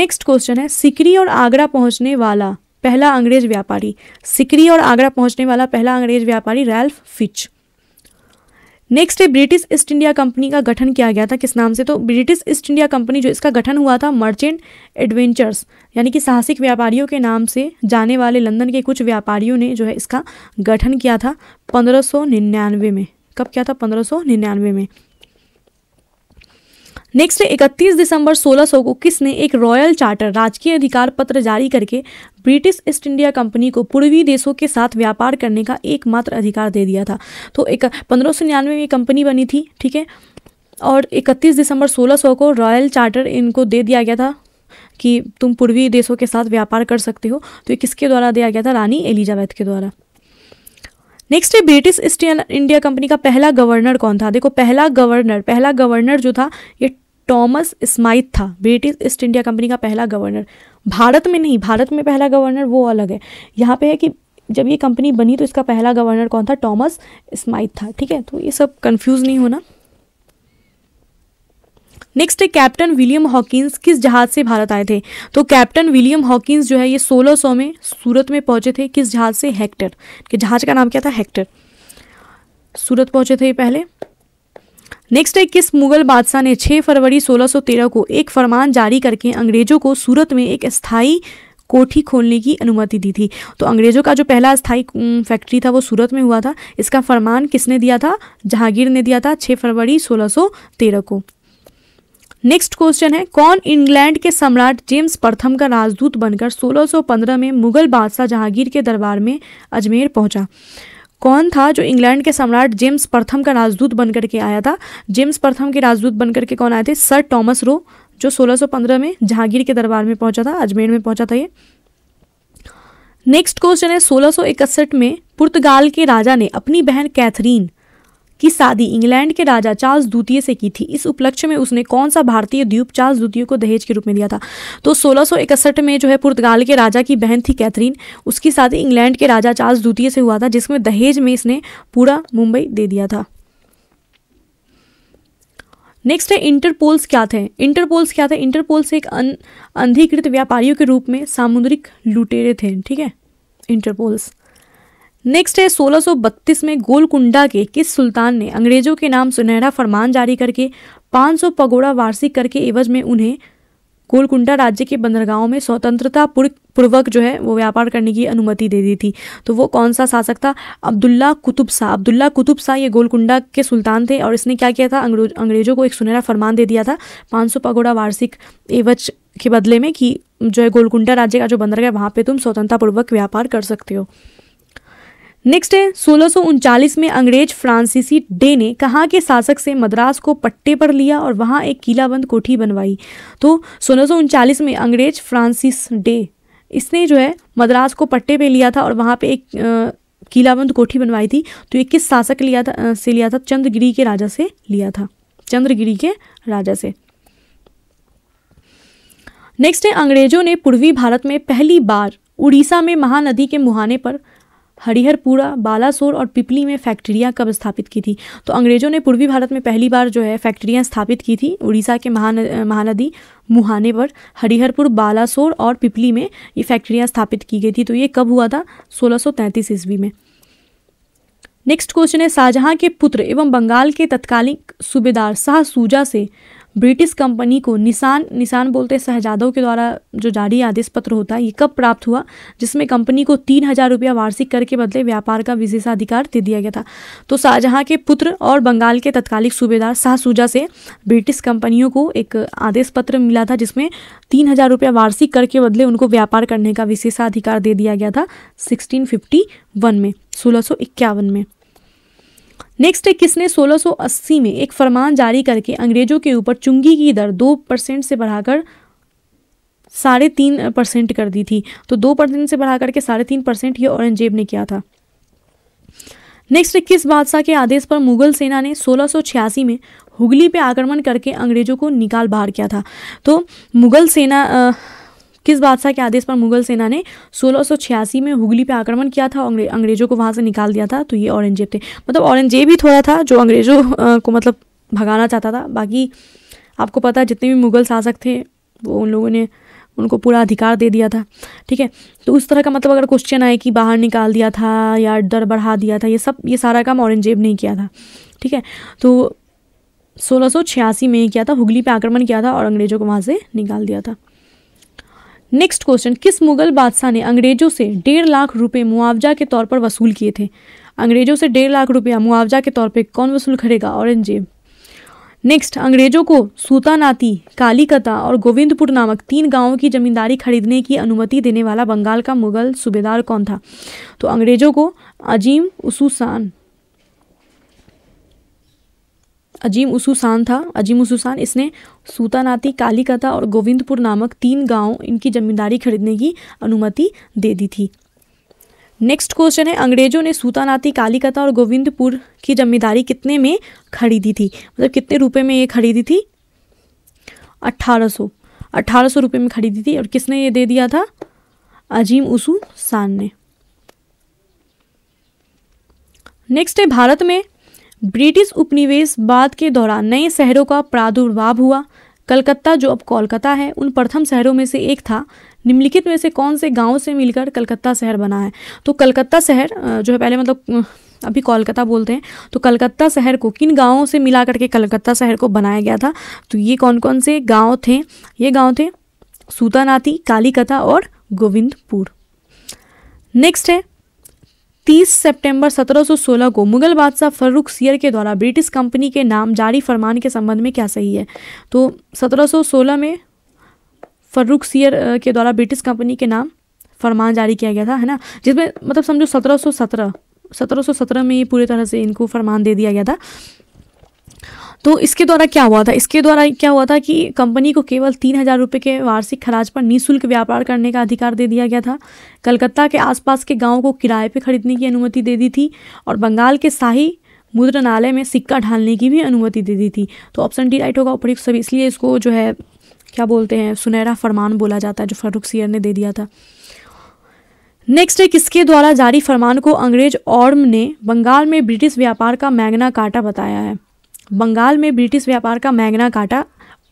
नेक्स्ट क्वेश्चन है सिकरी और आगरा पहुंचने वाला पहला अंग्रेज व्यापारी सिकरी और आगरा पहुंचने वाला पहला अंग्रेज व्यापारी रैल्फ फिच नेक्स्ट है ब्रिटिश ईस्ट इंडिया कंपनी का गठन किया गया था किस नाम से तो ब्रिटिश ईस्ट इंडिया कंपनी जो इसका गठन हुआ था मर्चेंट एडवेंचर्स यानी कि साहसिक व्यापारियों के नाम से जाने वाले लंदन के कुछ व्यापारियों ने जो है इसका गठन किया था पंद्रह में कब किया था पंद्रह में नेक्स्ट है इकतीस दिसंबर 1600 को किसने एक रॉयल चार्टर राजकीय अधिकार पत्र जारी करके ब्रिटिश ईस्ट इंडिया कंपनी को पूर्वी देशों के साथ व्यापार करने का एकमात्र अधिकार दे दिया था तो एक पंद्रह सौ निन्यानवे में ये कंपनी बनी थी ठीक है और 31 दिसंबर 1600 को रॉयल चार्टर इनको दे दिया गया था कि तुम पूर्वी देशों के साथ व्यापार कर सकते हो तो ये किसके द्वारा दिया गया था रानी एलिजाबैथ के द्वारा नेक्स्ट है ब्रिटिश ईस्ट इंडिया कंपनी का पहला गवर्नर कौन था देखो पहला गवर्नर पहला गवर्नर जो था ये टॉमस स्माइथ था ब्रिटिश ईस्ट इंडिया कंपनी का पहला गवर्नर भारत में नहीं भारत में पहला गवर्नर वो अलग है यहाँ पे है कि जब ये कंपनी बनी तो इसका पहला गवर्नर कौन था टॉमस स्माइथ था ठीक है तो ये सब कंफ्यूज नहीं होना नेक्स्ट है कैप्टन विलियम हॉकिंस किस जहाज से भारत आए थे तो कैप्टन विलियम हॉकिंस जो है ये 1600 में सूरत में पहुंचे थे किस जहाज से हेक्टर के जहाज का नाम क्या था हेक्टर सूरत पहुंचे थे ये पहले नेक्स्ट है किस मुगल बादशाह ने 6 फरवरी 1613 को एक फरमान जारी करके अंग्रेजों को सूरत में एक स्थायी कोठी खोलने की अनुमति दी थी तो अंग्रेजों का जो पहला स्थायी फैक्ट्री था वो सूरत में हुआ था इसका फरमान किसने दिया था जहांगीर ने दिया था 6 फरवरी 1613 को नेक्स्ट क्वेश्चन है कौन इंग्लैंड के सम्राट जेम्स प्रथम का राजदूत बनकर 1615 में मुगल बादशाह जहांगीर के दरबार में अजमेर पहुंचा कौन था जो इंग्लैंड के सम्राट जेम्स प्रथम का राजदूत बनकर के आया था जेम्स प्रथम के राजदूत बनकर के कौन आए थे सर टॉमस रो जो 1615 में जहांगीर के दरबार में पहुंचा था अजमेर में पहुंचा था ये नेक्स्ट क्वेश्चन है सोलह में पुर्तगाल के राजा ने अपनी बहन कैथरीन की शादी इंग्लैंड के राजा चार्ल्स द्वितीय से की थी इस उपलक्ष्य में उसने कौन सा भारतीय द्वीप चार्ल्स द्वितीय को दहेज के रूप में दिया था तो सोलह में जो है पुर्तगाल के राजा की बहन थी कैथरीन उसकी शादी इंग्लैंड के राजा चार्ल्स द्वितीय से हुआ था जिसमें दहेज में इसने पूरा मुंबई दे दिया था नेक्स्ट है इंटरपोल्स क्या थे इंटरपोल्स क्या थे इंटरपोल्स एक अन व्यापारियों के रूप में सामुद्रिक लुटेरे थे ठीक है इंटरपोल्स नेक्स्ट है 1632 में गोलकुंडा के किस सुल्तान ने अंग्रेजों के नाम सुनहरा फरमान जारी करके 500 पगोड़ा वार्षिक करके एवज में उन्हें गोलकुंडा राज्य के बंदरगाहों में स्वतंत्रता पूर्वक जो है वो व्यापार करने की अनुमति दे दी थी तो वो कौन सा शासक था अब्दुल्ला कुतुब शाह अब्दुल्ला कुतुब शाह ये गोलकुंडा के सुल्तान थे और इसने क्या किया था अंग्रेजों को एक सुनहरा फरमान दे दिया था 500 पगोड़ा वार्षिक एवज के बदले में कि जो है गोलकुंडा राज्य का जो बंदरगाह वहाँ पर तुम स्वतंत्रतापूर्वक व्यापार कर सकते हो नेक्स्ट है सोलह में अंग्रेज फ्रांसीसी डे ने कहाँ के शासक से मद्रास को पट्टे पर लिया और वहाँ एक किलाबंद कोठी बनवाई तो सोलह में अंग्रेज फ्रांसिस डे इसने जो है मद्रास को पट्टे पे लिया था और वहाँ पे एक किलाबंद कोठी बनवाई थी तो ये किस शासक लिया था से लिया था चंद्रगिरी के राजा से लिया था चंद्रगिरी के राजा से नेक्स्ट है अंग्रेजों ने पूर्वी भारत में पहली बार उड़ीसा में महानदी के मुहाने पर हरिहरपुरा बालासोर और पिपली में फैक्ट्रियाँ कब स्थापित की थी तो अंग्रेजों ने पूर्वी भारत में पहली बार जो है फैक्ट्रियाँ स्थापित की थी उड़ीसा के महान महानदी मुहाने पर हरिहरपुर बालासोर और पिपली में ये फैक्ट्रियाँ स्थापित की गई थी तो ये कब हुआ था सोलह ईस्वी में नेक्स्ट क्वेश्चन है शाहजहां के पुत्र एवं बंगाल के तत्कालीन सूबेदार शाह सूजा से ब्रिटिश कंपनी को निशान निशान बोलते हैं शहजादों के द्वारा जो जारी आदेश पत्र होता है ये कब प्राप्त हुआ जिसमें कंपनी को तीन हजार रुपया वार्षिक कर के बदले व्यापार का विशेषाधिकार दे दिया गया था तो शाहजहाँ के पुत्र और बंगाल के तत्कालिक सूबेदार सूजा से ब्रिटिश कंपनियों को एक आदेश पत्र मिला था जिसमें तीन हजार रुपया वार्षिक कर के बदले उनको व्यापार करने का विशेषाधिकार दे दिया गया था सिक्सटीन फिफ्टी वन में सोलह सौ इक्यावन में नेक्स्ट है किसने 1680 में एक फरमान जारी करके अंग्रेजों के ऊपर चुंगी की दर दो परसेंट से बढ़ाकर साढ़े तीन परसेंट कर दी थी तो दो परसेंट से बढ़ा करके साढ़े तीन परसेंट ये औरंगजेब ने किया था नेक्स्ट किस बादशाह के आदेश पर मुगल सेना ने सोलह में हुगली पे आक्रमण करके अंग्रेजों को निकाल बाहर किया था तो मुगल सेना आ, किस बादशाह के आदेश पर मुगल सेना ने सोलह में हुगली पे आक्रमण किया था और अंग्रेजों को वहाँ से निकाल दिया था तो ये औरंगजेब थे मतलब औरंगजेब ही थोड़ा था जो अंग्रेजों को मतलब भगाना चाहता था बाकी आपको पता है जितने भी मुगल शासक थे वो उन लोगों ने उनको पूरा अधिकार दे दिया था ठीक है तो उस तरह का मतलब अगर क्वेश्चन आए कि बाहर निकाल दिया था या डर बढ़ा दिया था ये सब ये सारा काम औरंगजेब ने किया था ठीक है तो छियासी में किया था हुगली पे आक्रमण किया था और अंग्रेज़ों को वहाँ से निकाल दिया था नेक्स्ट क्वेश्चन किस मुगल बादशाह ने अंग्रेजों से डेढ़ लाख रुपए मुआवजा के तौर पर वसूल किए थे अंग्रेजों से डेढ़ लाख रुपया मुआवजा के तौर पर कौन वसूल करेगा औरंगजेब नेक्स्ट अंग्रेजों को सूतानाती कालीकता और गोविंदपुर नामक तीन गांवों की जमींदारी खरीदने की अनुमति देने वाला बंगाल का मुगल सूबेदार कौन था तो अंग्रेजों को अजीम उसूसान अजीम उसूसान था अजीम उसूसान इसने सूतानाती काली कथा और गोविंदपुर नामक तीन गांव इनकी जमींदारी खरीदने की अनुमति दे दी थी नेक्स्ट क्वेश्चन है अंग्रेजों ने सूतानाती कालिकता और गोविंदपुर की जमींदारी कितने में खरीदी थी मतलब कितने रुपए में ये खरीदी थी अट्ठारह सौ अट्ठारह सौ रुपये में खरीदी थी और किसने ये दे दिया था अजीम उसू सान ने नेक्स्ट है भारत में ब्रिटिश उपनिवेश बाद के दौरान नए शहरों का प्रादुर्भाव हुआ कलकत्ता जो अब कोलकाता है उन प्रथम शहरों में से एक था निम्नलिखित में से कौन से गांव से मिलकर कलकत्ता शहर बना है तो कलकत्ता शहर जो है पहले मतलब अभी कोलकाता बोलते हैं तो कलकत्ता शहर को किन गांवों से मिला करके कलकत्ता शहर को बनाया गया था तो ये कौन कौन से गांव थे ये गांव थे सूतानाती कालीकता और गोविंदपुर नेक्स्ट है 30 सितंबर 1716 को मुगल बादशाह फर्रुख सियर के द्वारा ब्रिटिश कंपनी के नाम जारी फरमान के संबंध में क्या सही है तो 1716 में फर्रुख सियर के द्वारा ब्रिटिश कंपनी के नाम फरमान जारी किया गया था है ना जिसमें मतलब समझो 1717 1717 में ही पूरी तरह से इनको फरमान दे दिया गया था तो इसके द्वारा क्या हुआ था इसके द्वारा क्या हुआ था कि कंपनी को केवल तीन हज़ार रुपये के वार्षिक खराज पर निःशुल्क व्यापार करने का अधिकार दे दिया गया था कलकत्ता के आसपास के गाँव को किराए पर खरीदने की अनुमति दे दी थी और बंगाल के शाही मुद्रणालय में सिक्का ढालने की भी अनुमति दे दी थी तो ऑप्शन डी राइट होगा उपयुक्त सभी इसलिए इसको जो है क्या बोलते हैं सुनहरा फरमान बोला जाता है जो फर्रुख सियर ने दे दिया था नेक्स्ट है किसके द्वारा जारी फरमान को अंग्रेज ऑर्म ने बंगाल में ब्रिटिश व्यापार का मैग्ना काटा बताया है बंगाल में ब्रिटिश व्यापार का मैग्ना काटा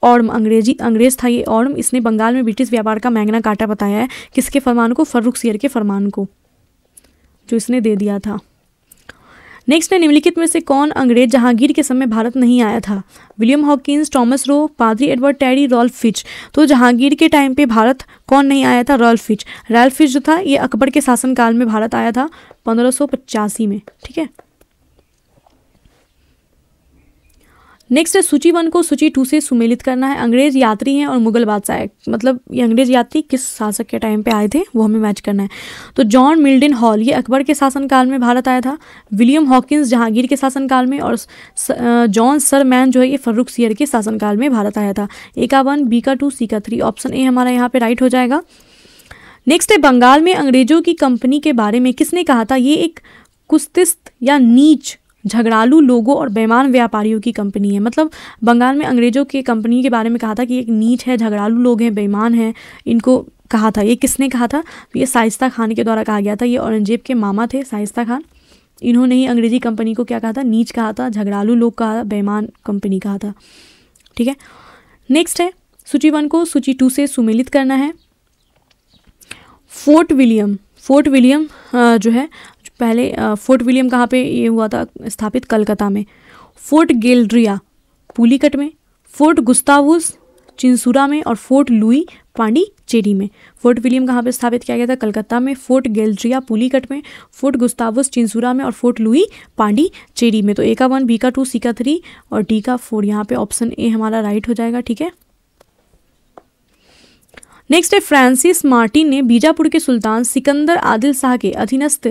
और अंग्रेजी अंग्रेज था ये और इसने बंगाल में ब्रिटिश व्यापार का मैग्ना काटा बताया है किसके फरमान को फर्रुख सियर के फरमान को जो इसने दे दिया था नेक्स्ट है निम्नलिखित में से कौन अंग्रेज जहांगीर के समय भारत नहीं आया था विलियम हॉकिंस टॉमस रो पादरी एडवर्ड टैरी रॉल्फ फिच तो जहांगीर के टाइम पे भारत कौन नहीं आया था रॉल्फ फिच रॉल्फ फिच जो था ये अकबर के शासनकाल में भारत आया था पंद्रह में ठीक है नेक्स्ट है सूची वन को सूची टू से सुमेलित करना है अंग्रेज यात्री हैं और मुगल बादशाह मतलब ये अंग्रेज यात्री किस शासक के टाइम पे आए थे वो हमें मैच करना है तो जॉन मिल्डन हॉल ये अकबर के शासनकाल में भारत आया था विलियम हॉकिंस जहांगीर के शासनकाल में और जॉन सर मैन जो है ये फर्रुख सियर के शासनकाल में भारत आया था ए का वन बी का टू सी का थ्री ऑप्शन ए हमारा यहाँ पर राइट हो जाएगा नेक्स्ट है बंगाल में अंग्रेजों की कंपनी के बारे में किसने कहा था ये एक कुस्तिस्त या नीच झगड़ालू लोगों और बेमान व्यापारियों की कंपनी है मतलब बंगाल में अंग्रेज़ों के कंपनी के बारे में कहा था कि एक नीच है झगड़ालू लोग हैं बेमान हैं इनको कहा था ये किसने कहा था तो ये साइस्ता खान के द्वारा कहा गया था ये औरंगजेब के मामा थे साइस्ता खान इन्होंने ही अंग्रेजी कंपनी को क्या कहा था नीच कहा था झगड़ालू लोग कहा था बेमान कंपनी कहा था ठीक है नेक्स्ट है सूची वन को सूची टू से सुमिलित करना है फोर्ट विलियम फोर्ट विलियम जो है पहले फोर्ट विलियम कहाँ पे ये हुआ था स्थापित कलकत्ता में फोर्ट गेलड्रिया पुलिकट में फोर्ट गुस्तावुस चिंसुरा में और फोर्ट लुई पांडिचेरी में फोर्ट विलियम कहाँ पे स्थापित किया गया था कलकत्ता में फोर्ट गेल्ट्रिया पुलिकट में फोर्ट गुस्तावस चिंसुरा में और फोर्ट लुई पांडिचेरी में तो ए का वन बी का टू सी का थ्री और डी का फोर यहाँ पे ऑप्शन ए हमारा राइट हो जाएगा ठीक है नेक्स्ट है फ्रांसिस मार्टिन ने बीजापुर के सुल्तान सिकंदर आदिल शाह के अधीनस्थ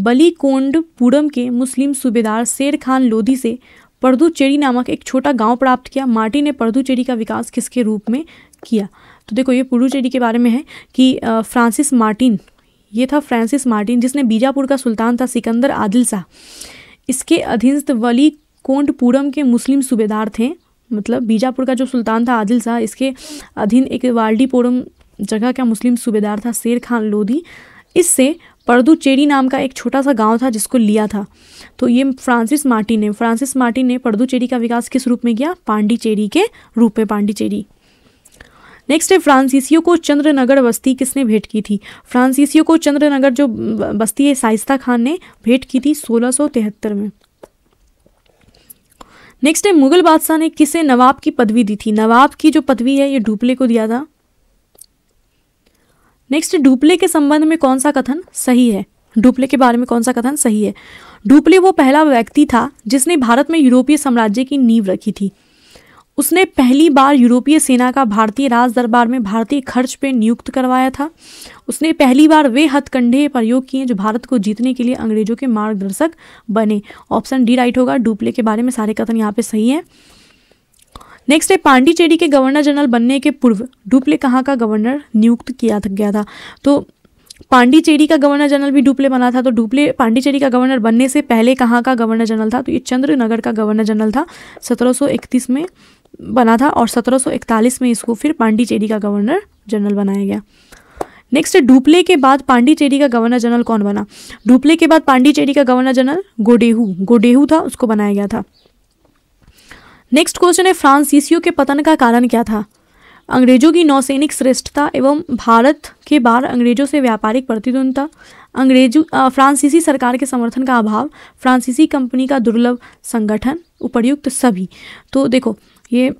बलीकोंडपुरम के मुस्लिम सूबेदार शेर खान लोधी से पर्दुचेरी नामक एक छोटा गांव प्राप्त किया मार्टिन ने पर्दुचेरी का विकास किसके रूप में किया तो देखो ये पुडुचेरी के बारे में है कि फ्रांसिस मार्टिन ये था फ्रांसिस मार्टिन जिसने बीजापुर का सुल्तान था सिकंदर आदिल शाह इसके अधीनस्थ वली कोंडपुरम के मुस्लिम सूबेदार थे मतलब बीजापुर का जो सुल्तान था आदिल शाह इसके अधीन एक वाल्डीपोरम जगह का मुस्लिम सूबेदार था शेर खान लोधी इससे पर्दुचेरी नाम का एक छोटा सा गांव था जिसको लिया था तो ये फ्रांसिस मार्टिन ने फ्रांसिस मार्टिन ने पर्दुचेरी का विकास किस रूप में किया पांडिचेरी के रूप में पांडिचेरी नेक्स्ट है फ्रांसीसियो को चंद्रनगर बस्ती किसने भेंट की थी फ्रांसीसियो को चंद्रनगर जो बस्ती है साइस्ता खान ने भेंट की थी सोलह में नेक्स्ट है मुगल बादशाह ने किसे नवाब की पदवी दी थी नवाब की जो पदवी है ये डुपले को दिया था नेक्स्ट डुप्ले के संबंध में कौन सा कथन सही है डुप्ले के बारे में कौन सा कथन सही है डुप्ले वो पहला व्यक्ति था जिसने भारत में यूरोपीय साम्राज्य की नींव रखी थी उसने पहली बार यूरोपीय सेना का भारतीय राज दरबार में भारतीय खर्च पर नियुक्त करवाया था उसने पहली बार वे हथकंडे प्रयोग किए जो भारत को जीतने के लिए अंग्रेजों के मार्गदर्शक बने ऑप्शन डी राइट होगा डुप्ले के बारे में सारे कथन यहाँ पे सही है नेक्स्ट है पांडिचेरी के गवर्नर जनरल बनने के पूर्व डुप्ले कहाँ का गवर्नर नियुक्त किया गया था तो पांडिचेरी का गवर्नर जनरल भी डुप्ले बना था तो डुप्ले पांडिचेरी का गवर्नर बनने से पहले कहाँ का गवर्नर जनरल था तो ये चंद्रनगर का गवर्नर जनरल था 1731 में बना था और 1741 में इसको फिर पांडिचेरी का गवर्नर जनरल बनाया गया नेक्स्ट डुप्ले के बाद पांडिचेरी का गवर्नर जनरल कौन बना डुप्ले के बाद पांडिचेरी का गवर्नर जनरल गोडेहू गोडेहू था उसको बनाया गया था नेक्स्ट क्वेश्चन है फ्रांसीसियों के पतन का कारण क्या था अंग्रेजों की नौसैनिक श्रेष्ठता एवं भारत के बाहर अंग्रेजों से व्यापारिक प्रतिद्वंदता अंग्रेजों फ्रांसीसी सरकार के समर्थन का अभाव फ्रांसीसी कंपनी का दुर्लभ संगठन उपर्युक्त सभी तो देखो ये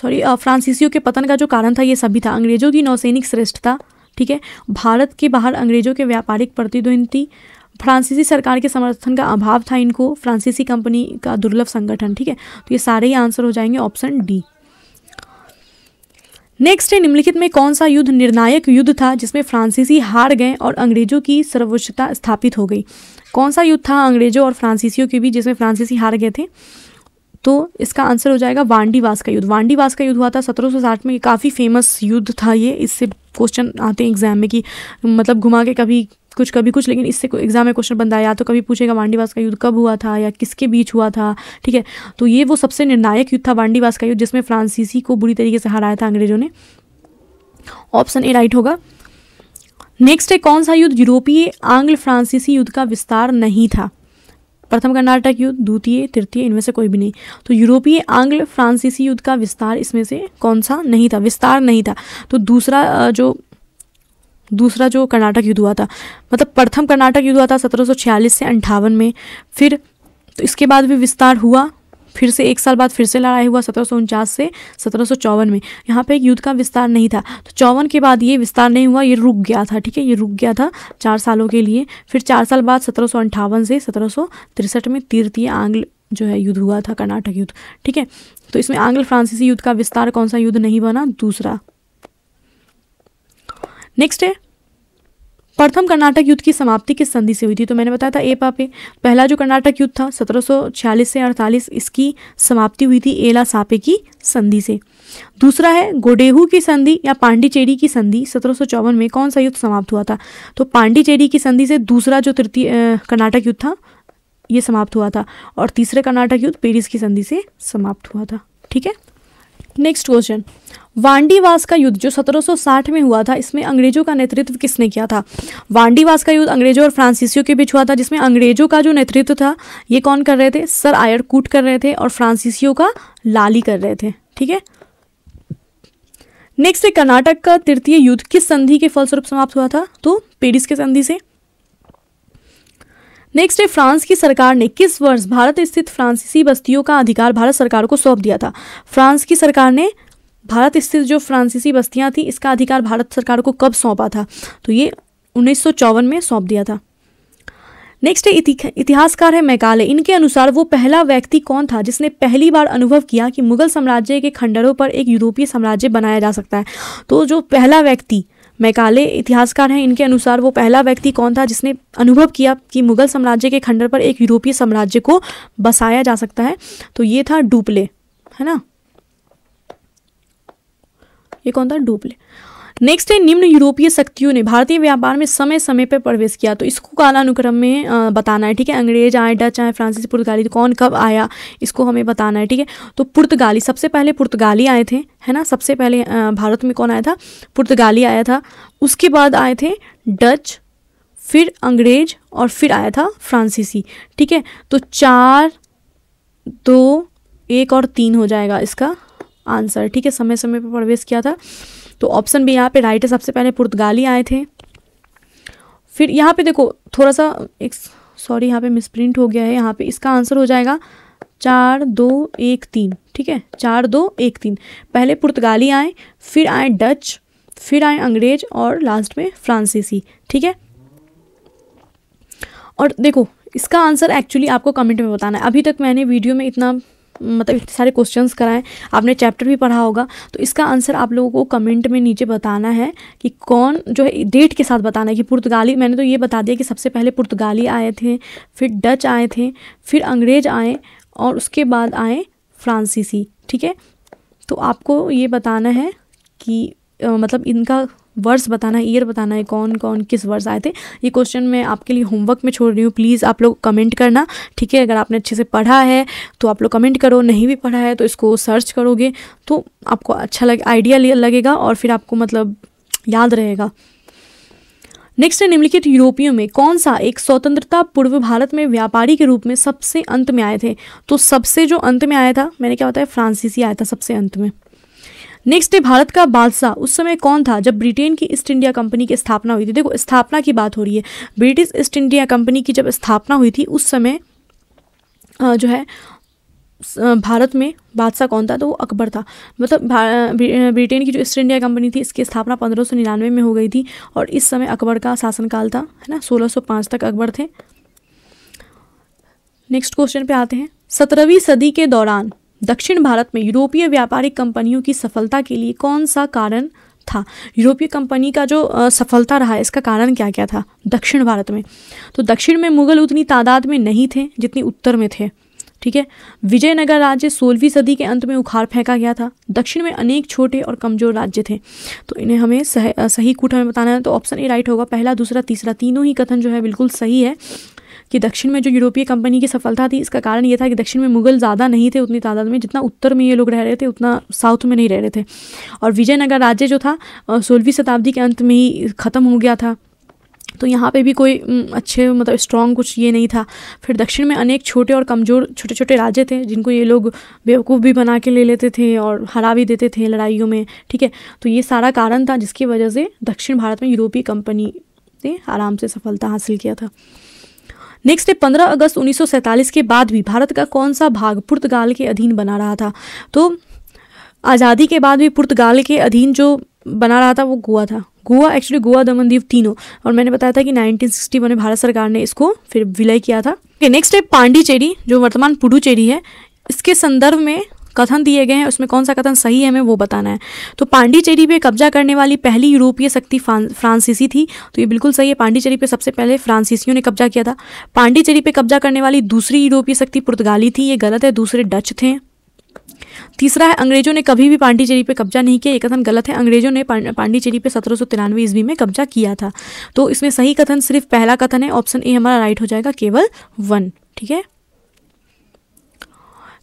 सॉरी फ्रांसीसियों के पतन का जो कारण था ये सभी था अंग्रेजों की नौसैनिक श्रेष्ठता ठीक है भारत के बाहर अंग्रेजों के व्यापारिक प्रतिद्वंदी फ्रांसीसी सरकार के समर्थन का अभाव था इनको फ्रांसीसी कंपनी का दुर्लभ संगठन ठीक है तो ये सारे ही आंसर हो जाएंगे ऑप्शन डी नेक्स्ट है निम्नलिखित में कौन सा युद्ध निर्णायक युद्ध था जिसमें फ्रांसीसी हार गए और अंग्रेजों की सर्वोच्चता स्थापित हो गई कौन सा युद्ध था अंग्रेजों और फ्रांसीसियों के बीच जिसमें फ्रांसीसी हार गए थे तो इसका आंसर हो जाएगा वांडीवास का युद्ध वांडीवास का युद्ध हुआ था 1760 में काफ़ी फेमस युद्ध था ये इससे क्वेश्चन आते हैं एग्जाम में कि मतलब घुमा के कभी कुछ कभी कुछ लेकिन इससे एग्जाम में क्वेश्चन बनता है या तो कभी पूछेगा वांडीवास का युद्ध कब हुआ था या किसके बीच हुआ था ठीक है तो ये वो सबसे निर्णायक युद्ध था वांडीवास का युद्ध जिसमें फ्रांसीसी को बुरी तरीके से हराया था अंग्रेजों ने ऑप्शन ए राइट होगा नेक्स्ट है कौन सा युद्ध यूरोपीय आंग्ल फ्रांसीसी युद्ध का विस्तार नहीं था प्रथम कर्नाटक युद्ध द्वितीय तृतीय इनमें से कोई भी नहीं तो यूरोपीय आंग्ल फ्रांसीसी युद्ध का विस्तार इसमें से कौन सा नहीं था विस्तार नहीं था तो दूसरा जो दूसरा जो कर्नाटक युद्ध हुआ था मतलब प्रथम कर्नाटक युद्ध हुआ था सत्रह से अंठावन में फिर तो इसके बाद भी विस्तार हुआ फिर से एक साल बाद फिर से लड़ाई हुआ सत्रह से सत्रह में यहाँ पे एक युद्ध का विस्तार नहीं था तो चौवन के बाद ये विस्तार नहीं हुआ ये रुक गया था ठीक है ये रुक गया था चार सालों के लिए फिर चार साल बाद सत्रह से सत्रह में तीर्थीय आंग्ल जो है युद्ध हुआ था कर्नाटक युद्ध ठीक है तो इसमें आंग्ल फ्रांसीसी युद्ध का विस्तार कौन सा युद्ध नहीं बना दूसरा नेक्स्ट है प्रथम कर्नाटक युद्ध की समाप्ति किस संधि से हुई थी तो मैंने बताया था ए पापे पहला जो कर्नाटक युद्ध था 1746 से 48 इसकी समाप्ति हुई थी एला सापे की संधि से दूसरा है गोडेहू की संधि या पांडिचेरी की संधि सत्रह में कौन सा युद्ध समाप्त हुआ था तो पांडिचेरी की संधि से दूसरा जो तृतीय कर्नाटक युद्ध था ये समाप्त हुआ था और तीसरे कर्नाटक युद्ध पेरिस की संधि से समाप्त हुआ था ठीक है नेक्स्ट क्वेश्चन वांडीवास का युद्ध जो 1760 में हुआ था इसमें अंग्रेजों का नेतृत्व किसने किया था वांडीवास का युद्ध अंग्रेजों और फ्रांसीसियों के बीच हुआ था जिसमें अंग्रेजों का जो नेतृत्व था ये कौन कर रहे थे सर आयरकूट कर रहे थे और फ्रांसीसियों का लाली कर रहे थे ठीक है नेक्स्ट है कर्नाटक का तृतीय युद्ध किस संधि के फलस्वरूप समाप्त हुआ था तो पेरिस के संधि से नेक्स्ट है फ्रांस की सरकार ने किस वर्ष भारत स्थित फ्रांसीसी बस्तियों का अधिकार भारत सरकार को सौंप दिया था फ्रांस की सरकार ने भारत स्थित जो फ्रांसीसी बस्तियाँ थी इसका अधिकार भारत सरकार को कब सौंपा था तो ये उन्नीस में सौंप दिया था नेक्स्ट है इतिहासकार है मैकाले इनके अनुसार वो पहला व्यक्ति कौन था जिसने पहली बार अनुभव किया कि मुगल साम्राज्य के खंडरों पर एक यूरोपीय साम्राज्य बनाया जा सकता है तो जो पहला व्यक्ति मैकाले इतिहासकार हैं इनके अनुसार वो पहला व्यक्ति कौन था जिसने अनुभव किया कि मुगल साम्राज्य के खंडर पर एक यूरोपीय साम्राज्य को बसाया जा सकता है तो ये था डुपले है ना ये कौन था डुप्ले नेक्स्ट है निम्न यूरोपीय शक्तियों ने भारतीय व्यापार में समय समय पर प्रवेश किया तो इसको कालानुक्रम में बताना है ठीक है अंग्रेज आए डच आए फ्रांसिस पुर्तगाली तो कौन कब आया इसको हमें बताना है ठीक है तो पुर्तगाली सबसे पहले पुर्तगाली आए थे है ना सबसे पहले भारत में कौन आया था पुर्तगाली आया था उसके बाद आए थे डच फिर अंग्रेज और फिर आया था फ्रांसीसी ठीक है तो चार दो एक और तीन हो जाएगा इसका आंसर ठीक है समय समय पर प्रवेश किया था तो ऑप्शन भी यहाँ पे राइट है सबसे पहले पुर्तगाली आए थे फिर यहाँ पे देखो थोड़ा सा एक सॉरी यहाँ पे मिसप्रिंट हो गया है यहाँ पे इसका आंसर हो जाएगा चार दो एक तीन ठीक है चार दो एक तीन पहले पुर्तगाली आए फिर आए डच फिर आए अंग्रेज और लास्ट में फ्रांसीसी ठीक है और देखो इसका आंसर एक्चुअली आपको कमेंट में बताना है अभी तक मैंने वीडियो में इतना मतलब इतने सारे क्वेश्चन कराएं आपने चैप्टर भी पढ़ा होगा तो इसका आंसर आप लोगों को कमेंट में नीचे बताना है कि कौन जो है डेट के साथ बताना है कि पुर्तगाली मैंने तो ये बता दिया कि सबसे पहले पुर्तगाली आए थे फिर डच आए थे फिर अंग्रेज आए और उसके बाद आए फ्रांसीसी ठीक है तो आपको ये बताना है कि आ, मतलब इनका वर्ष बताना है ईयर बताना है कौन कौन किस वर्ष आए थे ये क्वेश्चन मैं आपके लिए होमवर्क में छोड़ रही हूँ प्लीज़ आप लोग कमेंट करना ठीक है अगर आपने अच्छे से पढ़ा है तो आप लोग कमेंट करो नहीं भी पढ़ा है तो इसको सर्च करोगे तो आपको अच्छा लगे आइडिया लगेगा और फिर आपको मतलब याद रहेगा नेक्स्ट है निम्नलिखित यूरोपियों में कौन सा एक स्वतंत्रता पूर्व भारत में व्यापारी के रूप में सबसे अंत में आए थे तो सबसे जो अंत में आया था मैंने क्या बताया फ्रांसीसी आया था सबसे अंत में नेक्स्ट है भारत का बादशाह उस समय कौन था जब ब्रिटेन की ईस्ट इंडिया कंपनी की स्थापना हुई थी देखो स्थापना की बात हो रही है ब्रिटिश ईस्ट इंडिया कंपनी की जब स्थापना हुई थी उस समय जो है भारत में बादशाह कौन था तो वो अकबर था मतलब ब्रिटेन की जो ईस्ट इंडिया कंपनी थी इसकी स्थापना पंद्रह सौ निन्यानवे में हो गई थी और इस समय अकबर का शासनकाल था है ना 1605 तक अकबर थे नेक्स्ट क्वेश्चन पे आते हैं सत्रहवीं सदी के दौरान दक्षिण भारत में यूरोपीय व्यापारिक कंपनियों की सफलता के लिए कौन सा कारण था यूरोपीय कंपनी का जो सफलता रहा इसका कारण क्या क्या था दक्षिण भारत में तो दक्षिण में मुगल उतनी तादाद में नहीं थे जितनी उत्तर में थे ठीक है विजयनगर राज्य सोलहवीं सदी के अंत में उखाड़ फेंका गया था दक्षिण में अनेक छोटे और कमजोर राज्य थे तो इन्हें हमें सह, सही कूट हमें बताना है तो ऑप्शन ए राइट होगा पहला दूसरा तीसरा तीनों ही कथन जो है बिल्कुल सही है कि दक्षिण में जो यूरोपीय कंपनी की सफलता थी इसका कारण ये था कि दक्षिण में मुगल ज़्यादा नहीं थे उतनी तादाद में जितना उत्तर में ये लोग रह रहे थे उतना साउथ में नहीं रह रहे थे और विजयनगर राज्य जो था सोलहवीं शताब्दी के अंत में ही ख़त्म हो गया था तो यहाँ पे भी कोई अच्छे मतलब स्ट्रॉन्ग कुछ ये नहीं था फिर दक्षिण में अनेक छोटे और कमज़ोर छोटे छोटे राज्य थे जिनको ये लोग बेवकूफ़ भी बना के ले लेते थे और हरा भी देते थे लड़ाइयों में ठीक है तो ये सारा कारण था जिसकी वजह से दक्षिण भारत में यूरोपीय कंपनी ने आराम से सफलता हासिल किया था नेक्स्ट है पंद्रह अगस्त 1947 के बाद भी भारत का कौन सा भाग पुर्तगाल के अधीन बना रहा था तो आज़ादी के बाद भी पुर्तगाल के अधीन जो बना रहा था वो गोवा था गोवा एक्चुअली गोवा दमन दीव तीनों और मैंने बताया था कि 1961 में भारत सरकार ने इसको फिर विलय किया था नेक्स्ट है पांडिचेरी जो वर्तमान पुडुचेरी है इसके संदर्भ में कथन दिए गए हैं उसमें कौन सा कथन सही है हमें वो बताना है तो पांडिचेरी पे कब्जा करने वाली पहली यूरोपीय शक्ति फ्रांसीसी थी तो ये बिल्कुल सही है पांडिचेरी पे सबसे पहले फ्रांसीसियों ने कब्जा किया था पांडिचेरी पे कब्जा करने वाली दूसरी यूरोपीय शक्ति पुर्तगाली थी ये गलत है दूसरे डच थे तीसरा है अंग्रेजों ने कभी भी पांडिचेरी पे कब्जा नहीं किया ये कथन गलत है अंग्रेजों ने पांडिचेरी पे सत्रह सौ तिरानवे ईस्वी में कब्जा किया था तो इसमें सही कथन सिर्फ पहला कथन है ऑप्शन ए हमारा राइट हो जाएगा केवल वन ठीक है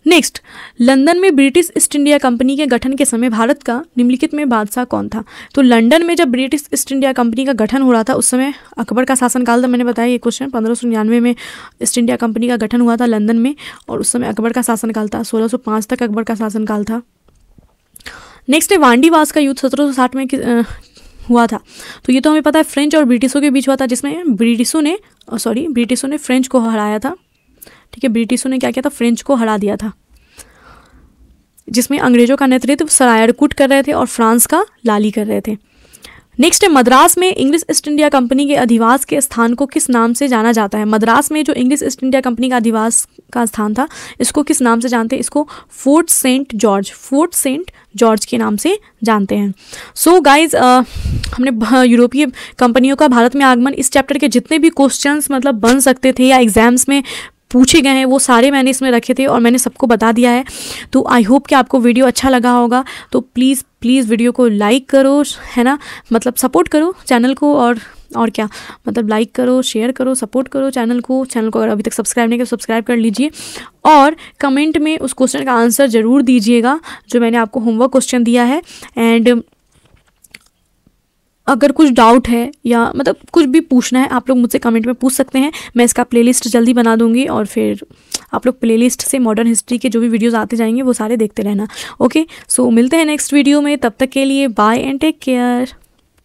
नेक्स्ट लंदन में ब्रिटिश ईस्ट इंडिया कंपनी के गठन के समय भारत का निम्नलिखित में बादशाह कौन था तो लंदन में जब ब्रिटिश ईस्ट इंडिया कंपनी का गठन हो रहा था उस समय अकबर का शासनकाल था तो मैंने बताया ये क्वेश्चन पंद्रह में ईस्ट इंडिया कंपनी का गठन हुआ था लंदन में और उस समय अकबर का शासनकाल था सोलह तक अकबर का शासनकाल था नेक्स्ट है वांडीवास का युद्ध सत्रह में हुआ था तो ये तो हमें पता है फ्रेंच और ब्रिटिशों के बीच हुआ था जिसमें ब्रिटिशों ने सॉरी ब्रिटिशों ने फ्रेंच को हराया था ठीक है ब्रिटिशों ने क्या किया था फ्रेंच को हरा दिया था जिसमें अंग्रेजों का नेतृत्व सरायरकुट कर रहे थे और फ्रांस का लाली कर रहे थे नेक्स्ट है मद्रास में इंग्लिश ईस्ट इंडिया कंपनी के अधिवास के स्थान को किस नाम से जाना जाता है मद्रास में जो इंग्लिश ईस्ट इंडिया कंपनी का अधिवास का स्थान था इसको किस नाम से जानते हैं इसको fort saint George fort saint George के नाम से जानते हैं सो so गाइज uh, हमने यूरोपीय कंपनियों का भारत में आगमन इस चैप्टर के जितने भी क्वेश्चन मतलब बन सकते थे या एग्जाम्स में पूछे गए हैं वो सारे मैंने इसमें रखे थे और मैंने सबको बता दिया है तो आई होप कि आपको वीडियो अच्छा लगा होगा तो प्लीज़ प्लीज़ वीडियो को लाइक करो है ना मतलब सपोर्ट करो चैनल को और और क्या मतलब लाइक करो शेयर करो सपोर्ट करो चैनल को चैनल को अगर अभी तक सब्सक्राइब नहीं करो सब्सक्राइब कर लीजिए और कमेंट में उस क्वेश्चन का आंसर ज़रूर दीजिएगा जो मैंने आपको होमवर्क क्वेश्चन दिया है एंड अगर कुछ डाउट है या मतलब कुछ भी पूछना है आप लोग मुझसे कमेंट में पूछ सकते हैं मैं इसका प्लेलिस्ट जल्दी बना दूंगी और फिर आप लोग प्लेलिस्ट से मॉडर्न हिस्ट्री के जो भी वीडियोज़ आते जाएंगे वो सारे देखते रहना ओके सो मिलते हैं नेक्स्ट वीडियो में तब तक के लिए बाय एंड टेक केयर